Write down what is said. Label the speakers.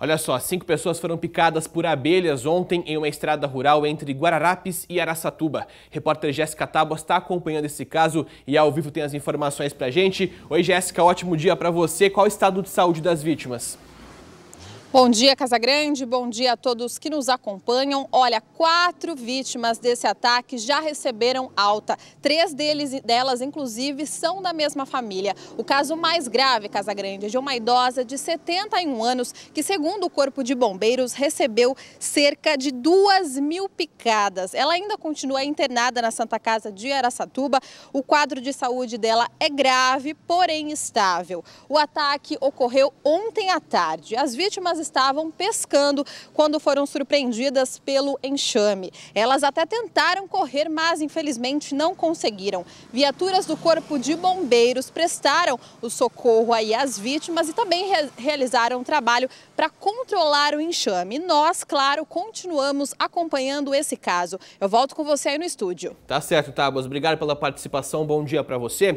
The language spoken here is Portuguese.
Speaker 1: Olha só, cinco pessoas foram picadas por abelhas ontem em uma estrada rural entre Guararapes e Araçatuba. Repórter Jéssica Tábua está acompanhando esse caso e ao vivo tem as informações pra gente. Oi Jéssica, ótimo dia para você. Qual o estado de saúde das vítimas?
Speaker 2: Bom dia, Casagrande. Bom dia a todos que nos acompanham. Olha, quatro vítimas desse ataque já receberam alta. Três deles, delas, inclusive, são da mesma família. O caso mais grave, Casagrande, é de uma idosa de 71 anos que, segundo o Corpo de Bombeiros, recebeu cerca de duas mil picadas. Ela ainda continua internada na Santa Casa de Araçatuba. O quadro de saúde dela é grave, porém estável. O ataque ocorreu ontem à tarde. As vítimas elas estavam pescando quando foram surpreendidas pelo enxame. Elas até tentaram correr, mas infelizmente não conseguiram. Viaturas do Corpo de Bombeiros prestaram o socorro aí às vítimas e também re realizaram um trabalho para controlar o enxame. nós, claro, continuamos acompanhando esse caso. Eu volto com você aí no estúdio.
Speaker 1: Tá certo, Tábuas. Obrigado pela participação. Bom dia para você.